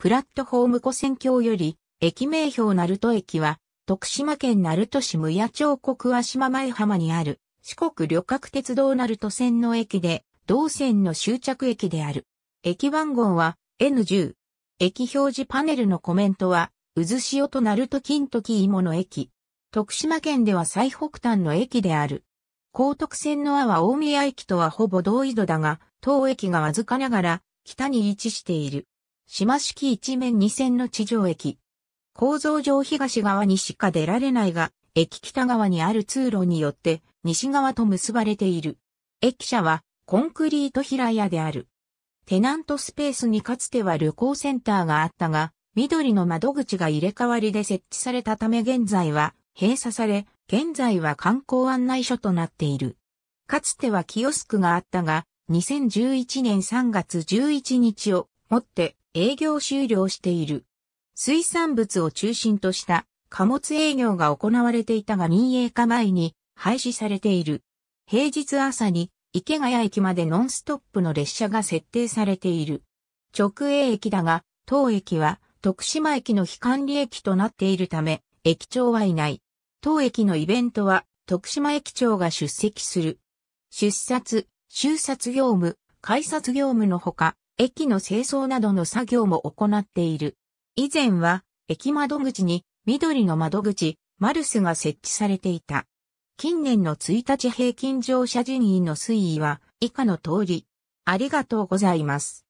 プラットホーム湖線橋より、駅名標鳴門駅は、徳島県鳴門市無や町国足島前浜にある、四国旅客鉄道鳴門線の駅で、同線の終着駅である。駅番号は N10。駅表示パネルのコメントは、渦潮と鳴門金時芋の駅。徳島県では最北端の駅である。高徳線の阿は大宮駅とはほぼ同緯度だが、当駅がわずかながら、北に位置している。島式一面二線の地上駅。構造上東側にしか出られないが、駅北側にある通路によって西側と結ばれている。駅舎はコンクリート平屋である。テナントスペースにかつては旅行センターがあったが、緑の窓口が入れ替わりで設置されたため現在は閉鎖され、現在は観光案内所となっている。かつてはキオスクがあったが、2011年3月11日をもって営業終了している。水産物を中心とした貨物営業が行われていたが民営化前に廃止されている。平日朝に池谷駅までノンストップの列車が設定されている。直営駅だが、当駅は徳島駅の非管理駅となっているため、駅長はいない。当駅のイベントは徳島駅長が出席する。出札、収札業務、改札業務のほか、駅の清掃などの作業も行っている。以前は、駅窓口に緑の窓口、マルスが設置されていた。近年の1日平均乗車人員の推移は以下の通り。ありがとうございます。